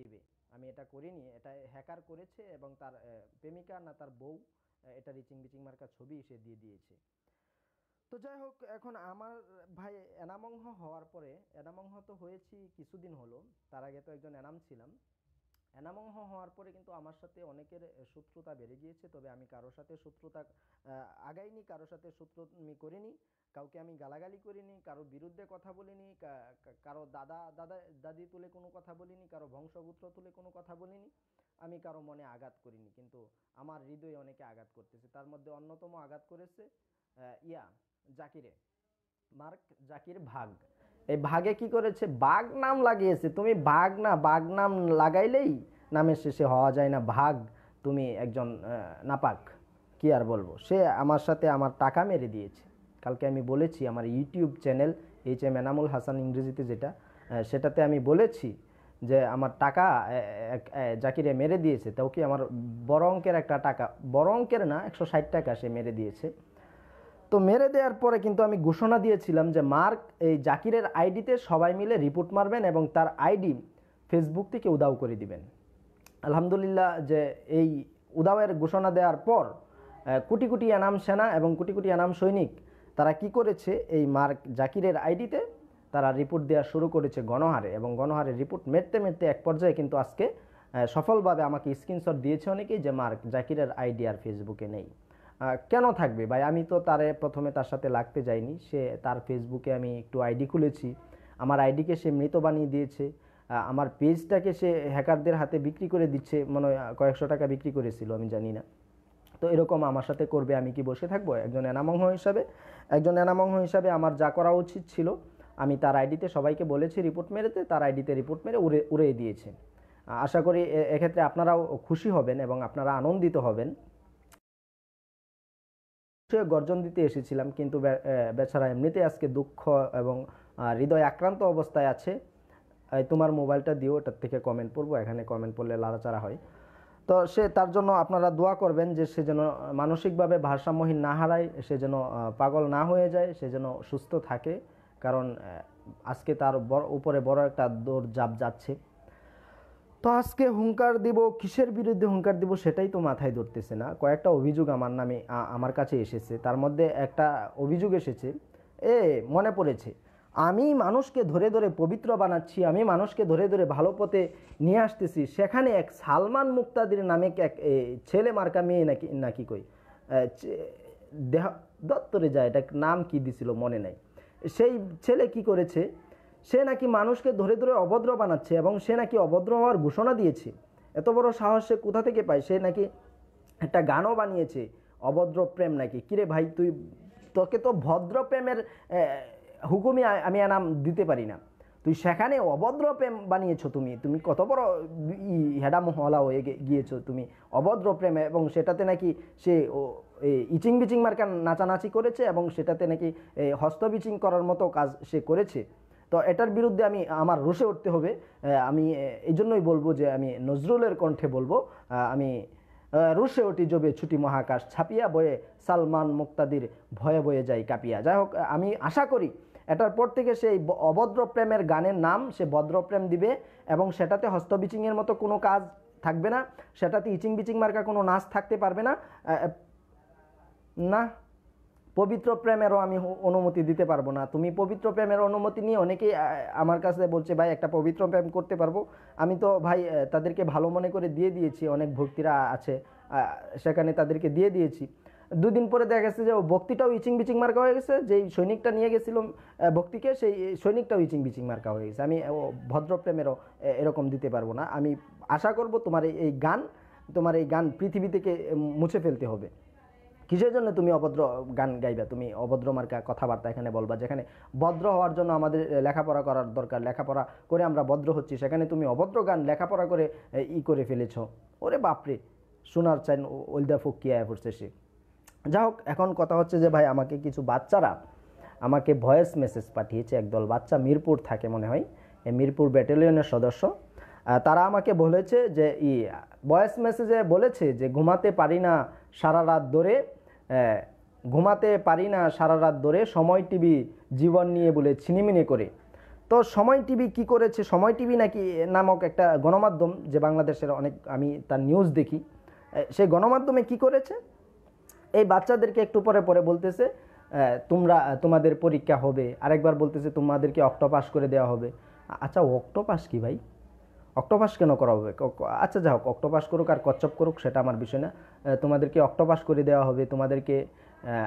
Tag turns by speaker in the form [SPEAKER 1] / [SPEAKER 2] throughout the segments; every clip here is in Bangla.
[SPEAKER 1] দিবে আমি এটা করিনি এটা হ্যাকার করেছে এবং তার প্রেমিকা না তার বউ এটা রিচিং বিচিং মার্কা ছবি সে দিয়ে দিয়েছে তো যাই হোক এখন আমার ভাই এনামংহ হওয়ার পরে এনামংহ তো হয়েছি কিছুদিন হলো তার আগে তো একজন এনাম ছিলাম অ্যানামংহ হওয়ার পরে কিন্তু আমার সাথে অনেকের শত্রুতা বেড়ে গিয়েছে তবে আমি কারোর সাথে শত্রুতা আগাইনি কারোর সাথে শত্রু আমি করিনি কাউকে আমি গালাগালি করিনি কারো বিরুদ্ধে কথা বলিনি কারো দাদা দাদা দাদি তুলে কোনো কথা বলিনি কারো বংশগুত্র তুলে কোনো কথা বলিনি আমি কারো মনে আঘাত করিনি কিন্তু আমার হৃদয়ে অনেকে আঘাত করতেছে তার মধ্যে অন্যতম আঘাত করেছে ইয়া জাকিরে মার্ক জাকির ভাগ এই ভাগে কি করেছে বাঘ নাম লাগিয়েছে তুমি বাঘ না বাঘ নাম লাগাইলেই নামের শেষে হওয়া যায় না ভাগ তুমি একজন নাপাক কি আর বলবো সে আমার সাথে আমার টাকা মেরে দিয়েছে কালকে আমি বলেছি আমার YouTube channel H M Enamul Hasan ইংরেজিতে যেটা সেটাতে আমি বলেছি যে আমার টাকা জাকিরে মেরে দিয়েছে তাও কি আমার বড় অঙ্কের একটা টাকা বড় অঙ্কের না একশো ষাট টাকা সে মেরে দিয়েছে তো মেরে দেওয়ার পরে কিন্তু আমি ঘোষণা দিয়েছিলাম যে মার্ক এই জাকিরের আইডিতে সবাই মিলে রিপোর্ট মারবেন এবং তার আইডি ফেসবুক থেকে উদাও করে দিবেন আলহামদুলিল্লাহ যে এই উদাওয়ের ঘোষণা দেওয়ার পর কোটি কোটি এনাম সেনা এবং কোটি কোটি এনাম সৈনিক তারা কি করেছে এই মার্ক জাকিরের আইডিতে তারা রিপোর্ট দেওয়া শুরু করেছে গণহারে এবং গণহারে রিপোর্ট মেরতে মেরতে এক পর্যায়ে কিন্তু আজকে সফলভাবে আমাকে স্ক্রিনশট দিয়েছে অনেকেই যে মার্ক জাকিরের আইডি আর ফেসবুকে নেই কেন থাকবে ভাই আমি তো তারে প্রথমে তার সাথে লাগতে যাইনি সে তার ফেসবুকে আমি একটু আইডি খুলেছি আমার আইডিকে সে মৃত বানিয়ে দিয়েছে আমার পেজটাকে সে হ্যাকারদের হাতে বিক্রি করে দিচ্ছে মনে হয় কয়েকশো টাকা বিক্রি করেছিল আমি জানি না তো এরকম আমার সাথে করবে আমি কি বসে থাকবো একজন এনামঙ্গ হিসাবে একজন এনামঙ্গ হিসাবে আমার যা করা উচিত ছিল আমি তার আইডিতে সবাইকে বলেছি রিপোর্ট মেরেতে তার আইডিতে রিপোর্ট মেরে উড়ে উড়িয়ে দিয়েছে আশা করি এক্ষেত্রে আপনারাও খুশি হবেন এবং আপনারা আনন্দিত হবেন চেয়ে গর্জন দিতে এসেছিলাম কিন্তু বেচারা এমনিতে আজকে দুঃখ এবং হৃদয় আক্রান্ত অবস্থায় আছে তোমার মোবাইলটা দিও ওটার থেকে কমেন্ট পড়বো এখানে কমেন্ট পড়লে লাড়াচাড়া হয় তো সে তার জন্য আপনারা দোয়া করবেন যে সে যেন মানসিকভাবে ভারসাম্যহীন না হারায় সে যেন পাগল না হয়ে যায় সে যেন সুস্থ থাকে কারণ আজকে তার উপরে বড় একটা দৌড় জাপ যাচ্ছে তো আজকে হুঙ্কার দিব কিসের বিরুদ্ধে হুঙ্কার দিব সেটাই তো মাথায় ধরতেছে না কয়েকটা অভিযোগ আমার নামে আমার কাছে এসেছে তার মধ্যে একটা অভিযোগ এসেছে এ মনে পড়েছে আমি মানুষকে ধরে ধরে পবিত্র বানাচ্ছি আমি মানুষকে ধরে ধরে ভালো পথে নিয়ে আসতেছি সেখানে এক সালমান মুক্তাদির নামে এক ছেলে মার্কা মেয়ে নাকি নাকি কই দেহ দত্তরে যায় এটা নাম কি দিছিল মনে নাই সেই ছেলে কি করেছে সে নাকি মানুষকে ধরে ধরে অভদ্র বানাচ্ছে এবং সে নাকি অভদ্র হওয়ার ঘোষণা দিয়েছে এত বড় সাহস সে কোথা থেকে পায় সে নাকি একটা গানও বানিয়েছে অভদ্র প্রেম নাকি কিরে ভাই তুই তোকে তো ভদ্র প্রেমের হুকুমই আমি নাম দিতে পারি না তুই সেখানে অভদ্র প্রেম বানিয়েছো তুমি তুমি কত বড় ই হেডা মহলা হয়ে গিয়েছো তুমি অভদ্র প্রেমে এবং সেটাতে নাকি সে ইচিং বিচিং মার্কা নাচানাচি করেছে এবং সেটাতে নাকি হস্তবিচিং করার মতো কাজ সে করেছে তো এটার বিরুদ্ধে আমি আমার রোষে উঠতে হবে আমি এই জন্যই বলবো যে আমি নজরুলের কণ্ঠে বলবো আমি রুশে ওটি জবে ছুটি মহাকাশ ছাপিয়া বয়ে সালমান মুক্তাদির ভয়ে বয়ে যাই কাঁপিয়া যাই হোক আমি আশা করি এটার পর থেকে সেই অভদ্র প্রেমের গানের নাম সে ভদ্র প্রেম দিবে এবং সেটাতে হস্তবিচিংয়ের মতো কোনো কাজ থাকবে না সেটাতে ইচিং বিচিং মার্কা কোনো নাচ থাকতে পারবে না না পবিত্র প্রেমেরও আমি অনুমতি দিতে পারবো না তুমি পবিত্র প্রেমের অনুমতি নিয়ে অনেকেই আমার কাছে বলছে ভাই একটা পবিত্র প্রেম করতে পারবো আমি তো ভাই তাদেরকে ভালো মনে করে দিয়ে দিয়েছি অনেক ভক্তিরা আছে সেখানে তাদেরকে দিয়ে দিয়েছি দুদিন পরে দেখা গেছে যে ও ভক্তিটাও ইচিং বিচিং মার্কা হয়ে গেছে যেই সৈনিকটা নিয়ে গেছিল ভক্তিকে সেই সৈনিকটাও ইচিং বিচিং মার্কা হয়ে গেছে আমি ও ভদ্রপ্রেমেরও এরকম দিতে পারবো না আমি আশা করব তোমার এই গান তোমার এই গান পৃথিবী থেকে মুছে ফেলতে হবে কিসের জন্য তুমি অভদ্র গান গাইবা তুমি অভদ্র মার্কা কথাবার্তা এখানে বলবা যেখানে ভদ্র হওয়ার জন্য আমাদের লেখাপড়া করার দরকার লেখাপড়া করে আমরা ভদ্র হচ্ছি সেখানে তুমি অভদ্র গান লেখাপড়া করে ই করে ফেলেছ ওরে বাপরে সোনার চাইন ওলদা আয় পড়ছে সে যা হোক এখন কথা হচ্ছে যে ভাই আমাকে কিছু বাচ্চারা আমাকে ভয়েস মেসেজ পাঠিয়েছে একদল বাচ্চা মিরপুর থাকে মনে হয় মিরপুর ব্যাটালিয়নের সদস্য তারা আমাকে বলেছে যে ই ভয়েস মেসেজে বলেছে যে ঘুমাতে পারি না সারা রাত ধরে ঘুমাতে পারি না সারা রাত ধরে সময় টিভি জীবন নিয়ে বলে ছিনিমিনে করে তো সময় টিভি কি করেছে সময় টিভি নাকি নামক একটা গণমাধ্যম যে বাংলাদেশের অনেক আমি তার নিউজ দেখি সেই গণমাধ্যমে কি করেছে এই বাচ্চাদেরকে একটু পরে পরে বলতেছে তোমরা তোমাদের পরীক্ষা হবে আরেকবার বলতেছে তোমাদেরকে অক্টোপাস করে দেওয়া হবে আচ্ছা অক্টোপাস কি ভাই অক্টোপাস কেন করা হবে আচ্ছা যা হোক অক্টোপাস করুক আর কচ্ছপ করুক সেটা আমার বিষয় না তোমাদেরকে অক্টোপাস করে দেওয়া হবে তোমাদেরকে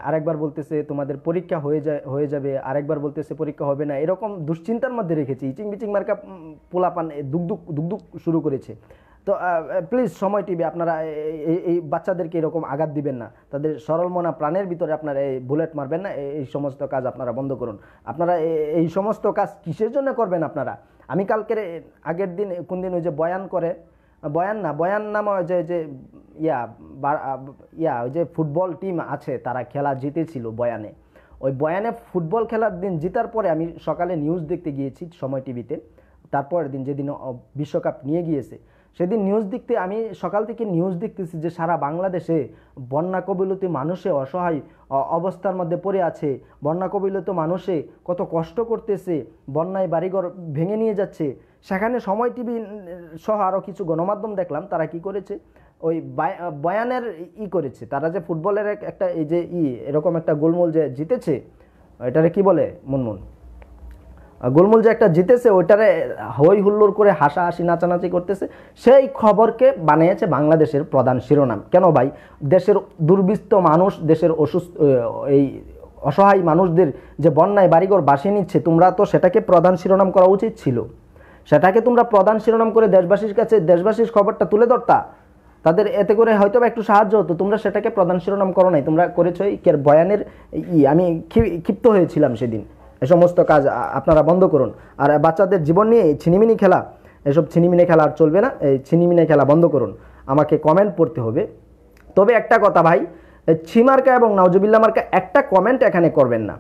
[SPEAKER 1] আরেকবার বলতেছে তোমাদের পরীক্ষা হয়ে যায় হয়ে যাবে আরেকবার বলতেছে পরীক্ষা হবে না এরকম দুশ্চিন্তার মধ্যে রেখেছি ইচিং বিচিং মার্কা পোলাপান দুগদুক দুগদুক শুরু করেছে তো প্লিজ সময় টিভি আপনারা এই বাচ্চাদেরকে এরকম আঘাত দিবেন না তাদের সরল মনা প্রাণের ভিতরে আপনারা এই বুলেট মারবেন না এই সমস্ত কাজ আপনারা বন্ধ করুন আপনারা এই সমস্ত কাজ কিসের জন্য করবেন আপনারা আমি কালকের আগের দিন কোন দিন ওই যে বয়ান করে বয়ান না বয়ান ওই যে যে ইয়া ইয়া ওই যে ফুটবল টিম আছে তারা খেলা জিতেছিল বয়ানে ওই বয়ানে ফুটবল খেলার দিন জিতার পরে আমি সকালে নিউজ দেখতে গিয়েছি সময় টিভিতে তারপরের দিন যেদিন বিশ্বকাপ নিয়ে গিয়েছে সেদিন নিউজ দেখতে আমি সকাল থেকে নিউজ দেখতেছি যে সারা বাংলাদেশে বন্যা কবিলতি মানুষে অসহায় অবস্থার মধ্যে পড়ে আছে বন্যা কবিলত মানুষে কত কষ্ট করতেছে বন্যায় বাড়িঘর ভেঙে নিয়ে যাচ্ছে সেখানে সময় টিভি সহ আরও কিছু গণমাধ্যম দেখলাম তারা কি করেছে ওই বয়ানের ই করেছে তারা যে ফুটবলের একটা এই যে ই এরকম একটা গোলমোল যে জিতেছে এটারে কি বলে মুনমুন গোলমূল যে একটা জিতেছে ওইটারে হই হুল্লোর করে হাসাহাসি নাচানাচি করতেছে সেই খবরকে বানিয়েছে বাংলাদেশের প্রধান শিরোনাম কেন ভাই দেশের দুর্বৃত্ত মানুষ দেশের অসুস্থ এই অসহায় মানুষদের যে বন্যায় বাড়িঘর বাসিয়ে নিচ্ছে তোমরা তো সেটাকে প্রধান শিরোনাম করা উচিত ছিল সেটাকে তোমরা প্রধান শিরোনাম করে দেশবাসীর কাছে দেশবাসীর খবরটা তুলে ধরতা তাদের এতে করে হয়তো একটু সাহায্য হতো তোমরা সেটাকে প্রধান শিরোনাম করো নাই তোমরা করেছো বয়ানের ই আমি ক্ষিপ্ত হয়েছিলাম সেদিন এ সমস্ত কাজ আপনারা বন্ধ করুন আর বাচ্চাদের জীবন নিয়ে ছিনিমিনি খেলা এসব ছিনিমিনি খেলা আর চলবে না এই ছিনিমিনি খেলা বন্ধ করুন আমাকে কমেন্ট পড়তে হবে তবে একটা কথা ভাই ছিমার্কা এবং নাওজবিল্লা মার্কা একটা কমেন্ট এখানে করবেন না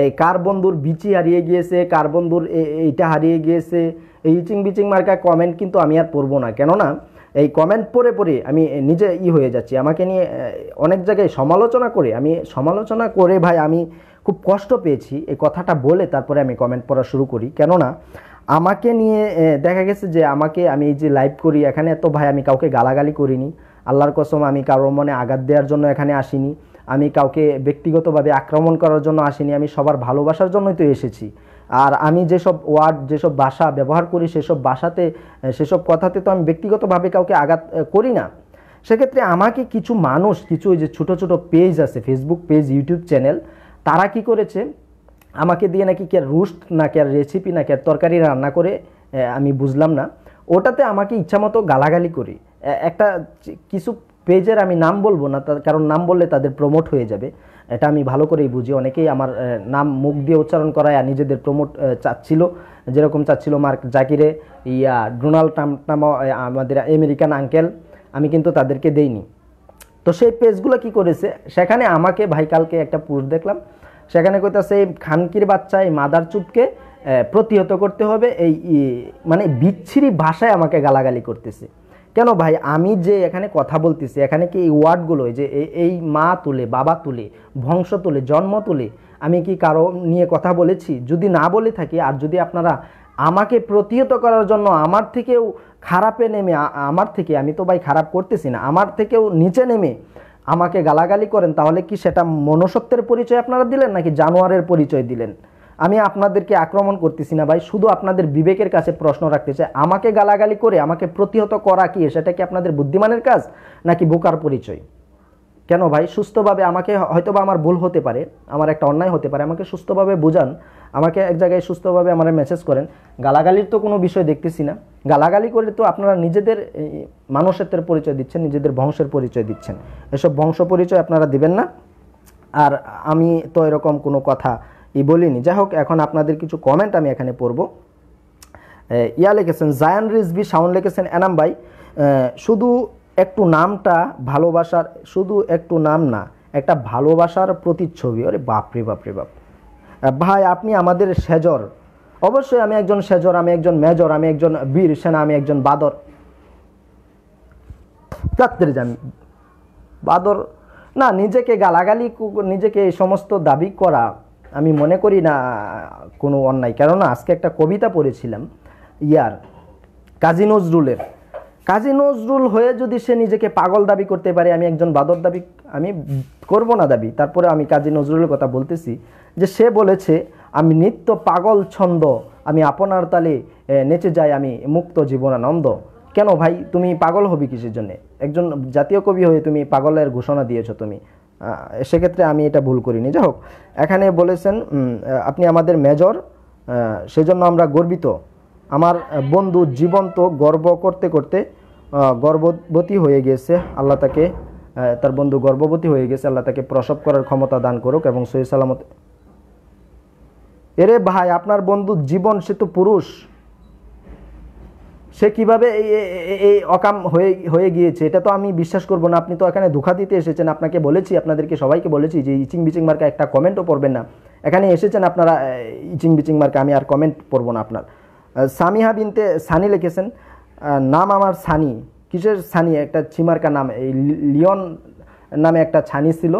[SPEAKER 1] এই কার বন্ধুর বিচি হারিয়ে গিয়েছে কার বন্ধুর এইটা হারিয়ে গিয়েছে এই ইচিং বিচিং মার্কা কমেন্ট কিন্তু আমি আর পড়বো না কেননা এই কমেন্ট পড়ে পড়ে আমি নিজে ই হয়ে যাচ্ছি আমাকে নিয়ে অনেক জায়গায় সমালোচনা করে আমি সমালোচনা করে ভাই আমি খুব কষ্ট পেয়েছি এই কথাটা বলে তারপরে আমি কমেন্ট পড়া শুরু করি কেননা আমাকে নিয়ে দেখা গেছে যে আমাকে আমি এই যে লাইভ করি এখানে এত ভাই আমি কাউকে গালাগালি করিনি আল্লাহর কসম আমি কারোর মনে আঘাত দেওয়ার জন্য এখানে আসিনি আমি কাউকে ব্যক্তিগতভাবে আক্রমণ করার জন্য আসিনি আমি সবার ভালোবাসার জন্যই তো এসেছি আর আমি যেসব ওয়ার্ড যেসব ভাষা ব্যবহার করি সেসব ভাষাতে সেসব কথাতে তো আমি ব্যক্তিগতভাবে কাউকে আঘাত করি না সেক্ষেত্রে আমাকে কিছু মানুষ কিছু ওই যে ছোটো ছোটো পেজ আছে ফেসবুক পেজ ইউটিউব চ্যানেল তারা কি করেছে আমাকে দিয়ে নাকি কে রুস্ট না কে আর রেসিপি না কে তরকারি রান্না করে আমি বুঝলাম না ওটাতে আমাকে ইচ্ছামতো গালাগালি করি একটা কিছু পেজের আমি নাম বলবো না তার কারণ নাম বললে তাদের প্রমোট হয়ে যাবে এটা আমি ভালো করেই বুঝি অনেকেই আমার নাম মুখ দিয়ে উচ্চারণ করায় আর নিজেদের প্রমোট চাচ্ছিল যেরকম চাচ্ছিল মার্ক জাকিরে ইয়া ডোনাল্ড ট্রাম্প নামা আমাদের আমেরিকান আঙ্কেল আমি কিন্তু তাদেরকে দেইনি তো সেই পেজগুলো কি করেছে সেখানে আমাকে ভাই কালকে একটা পুরুষ দেখলাম সেখানে কইতাছে এই খানকির বাচ্চা এই মাদার চুপকে প্রতিহত করতে হবে এই মানে বিচ্ছিরি ভাষায় আমাকে গালাগালি করতেছে কেন ভাই আমি যে এখানে কথা বলতেছি এখানে কি এই ওয়ার্ডগুলো যে এই মা তুলে বাবা তুলে বংশ তুলে জন্ম তুলে আমি কি কারো নিয়ে কথা বলেছি যদি না বলে থাকি আর যদি আপনারা আমাকে প্রতিহত করার জন্য আমার থেকেও খারাপে নেমে আমার থেকে আমি তো ভাই খারাপ করতেছি না আমার থেকেও নিচে নেমে আমাকে গালাগালি করেন তাহলে কি সেটা মনসত্বের পরিচয় আপনারা দিলেন নাকি জানোয়ারের পরিচয় দিলেন আমি আপনাদেরকে আক্রমণ করতেছি না ভাই শুধু আপনাদের বিবেকের কাছে প্রশ্ন রাখতে চাই আমাকে গালাগালি করে আমাকে প্রতিহত করা কি সেটা কি আপনাদের বুদ্ধিমানের কাজ নাকি বোকার পরিচয় কেন ভাই সুস্থভাবে আমাকে হয়তোবা আমার ভুল হতে পারে আমার একটা অন্যায় হতে পারে আমাকে সুস্থভাবে বোঝান আমাকে এক জায়গায় সুস্থভাবে আমার মেসেজ করেন গালাগালির তো কোনো বিষয় দেখতেছি না গালাগালি করে তো আপনারা নিজেদের মানুষত্বের পরিচয় দিচ্ছেন নিজেদের বংশের পরিচয় দিচ্ছেন এসব বংশ পরিচয় আপনারা দিবেন না আর আমি তো এরকম কোনো কথা ই বলিনি যাই হোক এখন আপনাদের কিছু কমেন্ট আমি এখানে পড়ব ইয়া লিখেছেন জায়ান রিজবি সাউন্ড লিখেছেন এনাম ভাই শুধু একটু নামটা ভালোবাসার শুধু একটু নাম না একটা ভালোবাসার প্রতিচ্ছবি আরে বাপরে বাপরে বাপ ভাই আপনি আমাদের সেজর অবশ্যই আমি একজন সেজর আমি একজন মেজর আমি একজন বীর সেনা আমি একজন বাদর তাত্তের জানি বাদর না নিজেকে গালাগালি নিজেকে এই সমস্ত দাবি করা আমি মনে করি না কোনো অন্যায় কেননা আজকে একটা কবিতা পড়েছিলাম ইয়ার কাজী নজরুলের কাজী নজরুল হয়ে যদি সে নিজেকে পাগল দাবি করতে পারে আমি একজন বাদর দাবি আমি করব না দাবি তারপরে আমি কাজী নজরুলের কথা বলতেছি যে সে বলেছে আমি নিত্য পাগল ছন্দ আমি আপনার তালে নেচে যাই আমি মুক্ত জীবনানন্দ কেন ভাই তুমি পাগল হবি কিসের জন্যে একজন জাতীয় কবি হয়ে তুমি পাগলের ঘোষণা দিয়েছ তুমি সেক্ষেত্রে আমি এটা ভুল করিনি যাই হোক এখানে বলেছেন আপনি আমাদের মেজর সেজন্য আমরা গর্বিত আমার বন্ধু জীবন্ত গর্ব করতে করতে গর্ভবতী হয়ে গিয়েছে আল্লাহ তাকে তার বন্ধু গর্ভবতী হয়ে গেছে আল্লাহ তাকে প্রসব করার ক্ষমতা দান করুক এবং সহি সালামত এরে ভাই আপনার বন্ধু জীবন সে তো পুরুষ সে কিভাবে এই অকাম হয়ে হয়ে গিয়েছে এটা তো আমি বিশ্বাস করবো না আপনি তো এখানে ধোঁকা দিতে এসেছেন আপনাকে বলেছি আপনাদেরকে সবাইকে বলেছি যে ইচিং বিচিং মার্কা একটা কমেন্টও পড়বেন না এখানে এসেছেন আপনারা ইচিং বিচিং মার্কা আমি আর কমেন্ট পড়বো না আপনার সামিহা বিনতে সানি লিখেছেন নাম আমার সানি কিসের সানি একটা চিমার্কা নাম এই লিওন নামে একটা ছানি ছিল